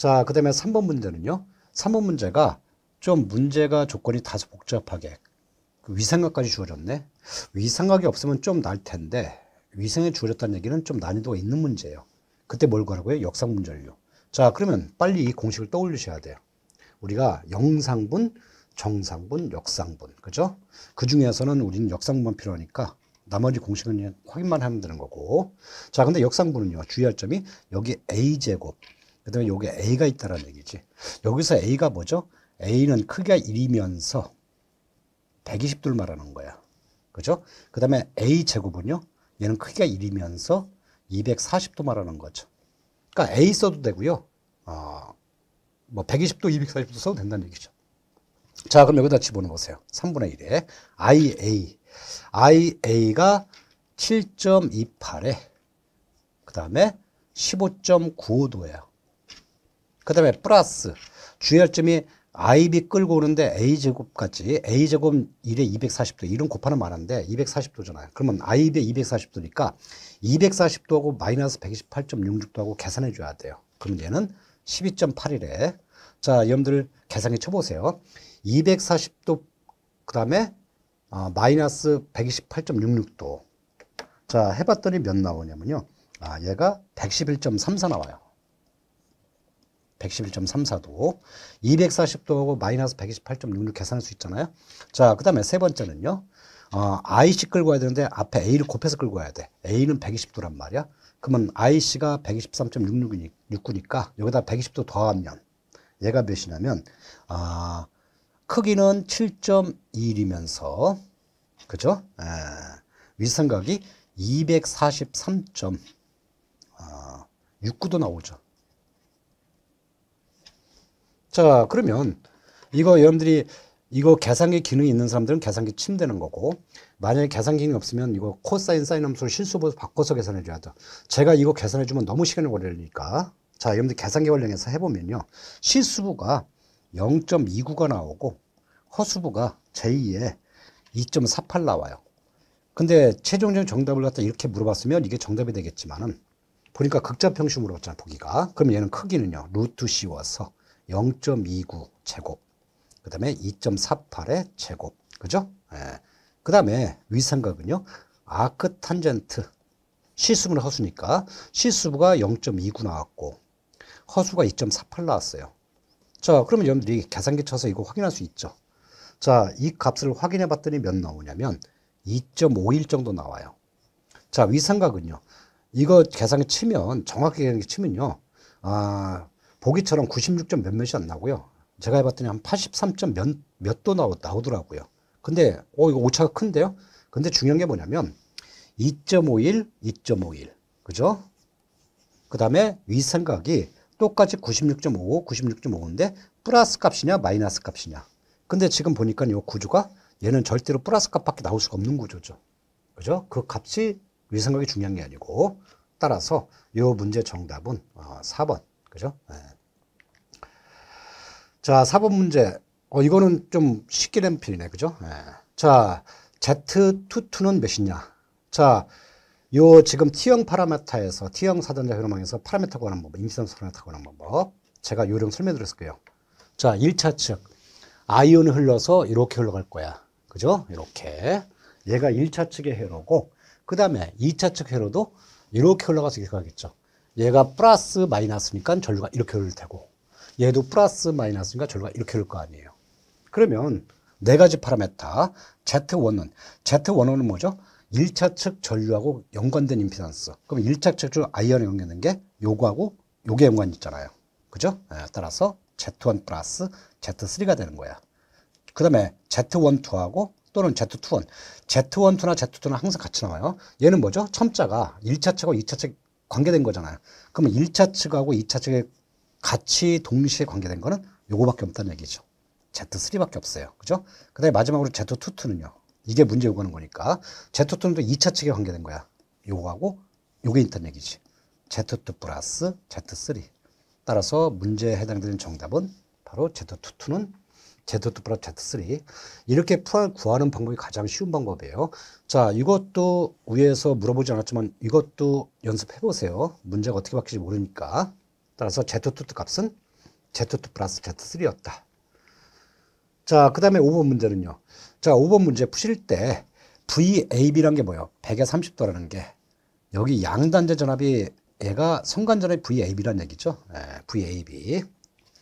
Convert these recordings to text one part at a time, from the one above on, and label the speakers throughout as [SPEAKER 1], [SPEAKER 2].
[SPEAKER 1] 자, 그 다음에 3번 문제는요. 3번 문제가 좀 문제가 조건이 다소 복잡하게 그 위생각까지 주어졌네. 위생각이 없으면 좀 날 텐데 위생에 주어졌다는 얘기는 좀 난이도가 있는 문제예요. 그때 뭘 가라고요? 역상 문제를요. 자, 그러면 빨리 이 공식을 떠올리셔야 돼요. 우리가 영상분, 정상분, 역상분, 그죠? 그 중에서는 우리는 역상분만 필요하니까 나머지 공식은 확인만 하면 되는 거고. 자, 근데 역상분은요, 주의할 점이 여기 A제곱, 그 다음에 여기 A가 있다는 라 얘기지. 여기서 A가 뭐죠? A는 크기가 1이면서 1 2 0도를 말하는 거야. 그죠? 그 다음에 A제곱은요? 얘는 크기가 1이면서 240도 말하는 거죠. 그러니까 A 써도 되고요. 어, 뭐 120도, 240도 써도 된다는 얘기죠. 자, 그럼 여기다 집어넣어보세요 3분의 1에 IA. IA가 7.28에 그 다음에 15.95도예요. 그 다음에 플러스 주열점이 IB 끌고 오는데 A제곱 같이 A제곱 1에 240도 이런 곱하는 많은데 240도잖아요. 그러면 IB에 240도니까 240도하고 마이너스 128.66도하고 계산해 줘야 돼요. 그럼 얘는 12.8이래. 자, 여러분들 계산해 쳐보세요. 240도 그 다음에 아, 어, 마이너스 128.66도 자 해봤더니 몇 나오냐면요. 아, 얘가 111.34 나와요. 111.34도, 240도하고 마이너스 128.66 계산할 수 있잖아요. 자, 그 다음에 세 번째는요. 어, IC 끌고 와야 되는데 앞에 A를 곱해서 끌고 와야 돼. A는 120도란 말이야. 그러면 IC가 123.66이니까 여기다 120도 더하면 얘가 몇이냐면 아, 크기는 7.1이면서 그죠? 에, 윗삼각이 243.69도 나오죠. 자, 그러면 이거 여러분들이 이거 계산기 기능이 있는 사람들은 계산기 침대는 거고 만약에 계산기 기능이 없으면 이거 코사인 사인 함수를 실수보수 바꿔서 계산해 줘야 죠 제가 이거 계산해 주면 너무 시간이 걸리니까 자 여러분들 계산기 관련해서 해보면요 실수부가 0.29가 나오고 허수부가 제2에 2.48 나와요 근데 최종적인 정답을 갖다 이렇게 물어봤으면 이게 정답이 되겠지만은 보니까 극자평심으로 왔잖아 보기가 그럼 얘는 크기는요 루트 씌워서 0.29 제곱, 그 다음에 2.48의 제곱, 그죠? 예. 그 다음에 위상각은요 아크 탄젠트, 시수분의 허수니까 시수부가 0.29 나왔고, 허수가 2.48 나왔어요. 자, 그러면 여러분들이 계산기 쳐서 이거 확인할 수 있죠. 자, 이 값을 확인해 봤더니 몇 나오냐면 2.51 정도 나와요. 자, 위상각은요 이거 계산기 치면, 정확히 계산기 치면요. 아, 보기처럼 96점 몇몇이 안 나고요. 제가 해봤더니 한 83점 몇, 몇도 나오, 나오더라고요. 근데, 어, 이거 오차가 큰데요? 근데 중요한 게 뭐냐면, 2.51, 2.51. 그죠? 그 다음에 위생각이 똑같이 96.55, 96.55인데, 플러스 값이냐, 마이너스 값이냐. 근데 지금 보니까 이 구조가 얘는 절대로 플러스 값밖에 나올 수가 없는 구조죠. 그죠? 그 값이 위생각이 중요한 게 아니고, 따라서 이 문제 정답은 4번. 어, 그죠? 네. 자, 4번 문제. 어, 이거는 좀 쉽게 된 편이네. 그죠? 네. 자, Z22는 몇이냐? 자, 요 지금 T형 파라메타에서 T형 사전자 현황에서 파라메타 관한 방법, 임시성 파라메타 관한 방법 제가 요령 설명드렸을게요. 자, 1차 측 아이온이 흘러서 이렇게 흘러갈 거야. 그죠? 이렇게 얘가 1차 측의 회로고 그 다음에 2차 측 회로도 이렇게 흘러가서 이렇게 가겠죠. 얘가 플러스 마이너스니까 전류가 이렇게 올 테고 얘도 플러스 마이너스니까 전류가 이렇게 올거 아니에요. 그러면 네 가지 파라메타 Z1은 Z1은 뭐죠? 1차 측 전류하고 연관된 임피던스. 그럼 1차 측 전류 아이언에 연결된 게 요거하고 요게 연관 이 있잖아요. 그죠? 따라서 Z1 플러스 Z3가 되는 거야. 그 다음에 Z1, 2하고 또는 Z2, 1. Z1, 2나 Z2는 항상 같이 나와요. 얘는 뭐죠? 첨자가 1차 측하고 2차 측 관계된 거잖아요. 그러면 1차 측하고 2차 측에 같이 동시에 관계된 거는 요거밖에 없다는 얘기죠. Z3밖에 없어요. 그죠? 그 다음에 마지막으로 Z22는요. 이게 문제 요구하는 거니까. Z2는 또 2차 측에 관계된 거야. 요거하고 요게 있다는 얘기지. Z2 플러스 Z3. 따라서 문제에 해당되는 정답은 바로 Z22는 제트2 플러스 제트3 이렇게 구하는 방법이 가장 쉬운 방법이에요. 자 이것도 위에서 물어보지 않았지만 이것도 연습해 보세요. 문제가 어떻게 바뀔지 모르니까 따라서 제트2 값은 제트2 플러스 제트3였다 자, 그 다음에 5번 문제는요. 자, 5번 문제 푸실 때 VAB란 게 뭐예요? 100에 30도라는 게 여기 양단자 전압이 얘가 성간전압 VAB란 얘기죠. 네, 예, VAB.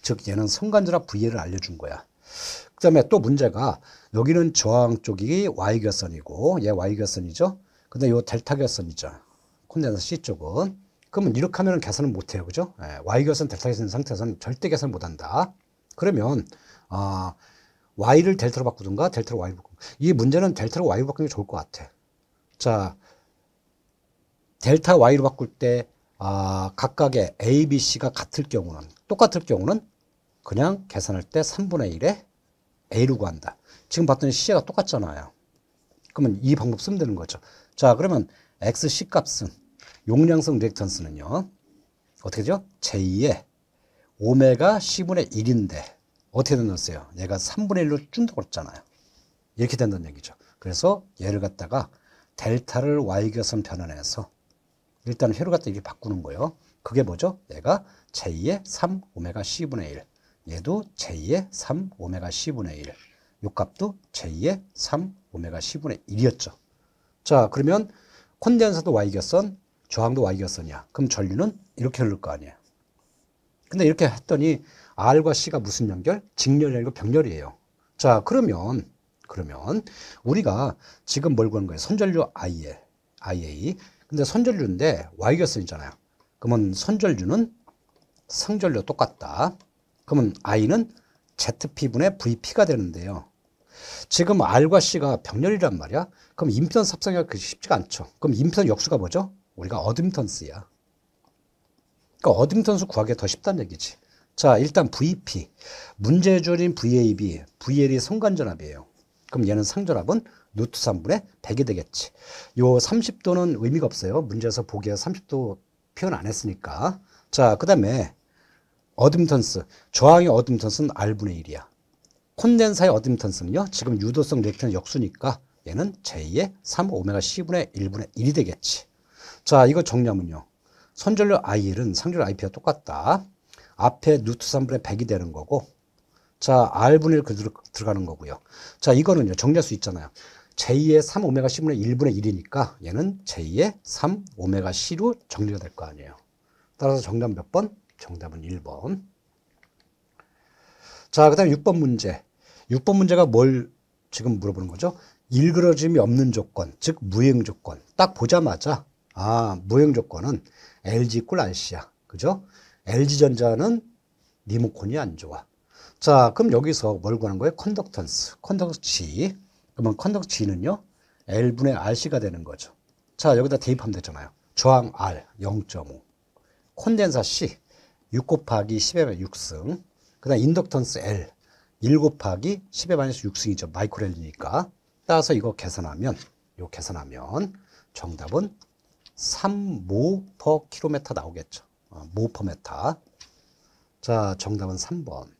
[SPEAKER 1] 즉 얘는 성간전압 VA를 알려준 거야. 그 다음에 또 문제가 여기는 저항 쪽이 Y결선이고 얘 Y결선이죠. 근데 요 델타결선이죠. 콘덴서 C 쪽은. 그러면 이렇게 하면 은 계산을 못해요. 그죠? 예, Y결선 델타결선 상태에서는 절대 계산을 못한다. 그러면 아, Y를 델타로 바꾸든가 델타로 y 바꾸든이 문제는 델타로 y 바꾸는 게 좋을 것 같아. 자, 델타 Y로 바꿀 때 아, 각각의 A, B, C가 같을 경우는 똑같을 경우는 그냥 계산할 때 3분의 1에 A로 구한다. 지금 봤더니 C가 똑같잖아요. 그러면 이 방법 쓰면 되는 거죠. 자, 그러면 XC 값은 용량성 리액턴스는요. 어떻게 되죠? 제2의 오메가 C분의 1인데 어떻게 된다어요 얘가 3분의 1로 준다고 했잖아요. 이렇게 된다는 얘기죠. 그래서 얘를 갖다가 델타를 Y결선 변환해서 일단 회로 갖다 이렇게 바꾸는 거예요. 그게 뭐죠? 얘가 제2의 3 오메가 C분의 1. 얘도 J의 3 오메가 C분의 1. 요값도 J의 3 오메가 C분의 1이었죠. 자, 그러면 콘덴서도 Y결선, 저항도 Y결선이야. 그럼 전류는 이렇게 흐를 거아니에 근데 이렇게 했더니 R과 C가 무슨 연결? 직렬이 아니고 병렬이에요. 자, 그러면 그러면 우리가 지금 뭘 구한 거예요? 선전류 IL, IA. 근데 선전류인데 Y결선이잖아요. 그러면 선전류는 상전류 똑같다. 그러면 I는 ZP분의 VP가 되는데요. 지금 R과 C가 병렬이란 말이야. 그럼 임피던스 합성이 그 쉽지가 않죠. 그럼 임피던스 역수가 뭐죠? 우리가 어드턴스야 그러니까 어드턴스 구하기 가더 쉽다는 얘기지. 자, 일단 VP. 문제 줄인 VAB, VL이 성간전압이에요. 그럼 얘는 상전압은 루트 3분의 100이 되겠지. 요 30도는 의미가 없어요. 문제에서 보기에 30도 표현 안 했으니까. 자, 그 다음에 어둠턴스, 저항의 어둠턴스는 R분의 1이야. 콘덴사의 어둠턴스는요. 지금 유도성 렉턴 역수니까 얘는 J의 3 오메가 C분의 1분의 1이 되겠지. 자, 이거 정리하면요. 선전료 IL은 상전료 IP와 똑같다. 앞에 루트 3분의 100이 되는 거고 자, R분의 1 그대로 들어가는 거고요. 자, 이거는요. 정리할 수 있잖아요. J의 3 오메가 C분의 1분의 1이니까 얘는 J의 3 오메가 C로 정리가 될 거 아니에요. 따라서 정답 몇 번? 정답은 1번. 자, 그 다음 에 6번 문제. 6번 문제가 뭘 지금 물어보는 거죠? 일그러짐이 없는 조건, 즉 무행 조건. 딱 보자마자 아, 무행 조건은 LG 꿀 RC야. 그죠? LG전자는 리모콘이안 좋아. 자, 그럼 여기서 뭘 구하는 거예요? 컨덕턴스. 컨덕치 그러면 컨덕치는요 L분의 RC가 되는 거죠. 자, 여기다 대입하면 되잖아요. 저항 R 0.5. 콘덴사 C. 6 곱하기 1 0에마이너 6승. 그 다음 인덕턴스 L. 1 곱하기 1 0에 반해서 6승이죠. 마이크로엘리니까. 따라서 이거 계산하면, 이거 계산하면 정답은 3모 퍼 킬로미터 나오겠죠. 어, 모퍼 메타. 자, 정답은 3번.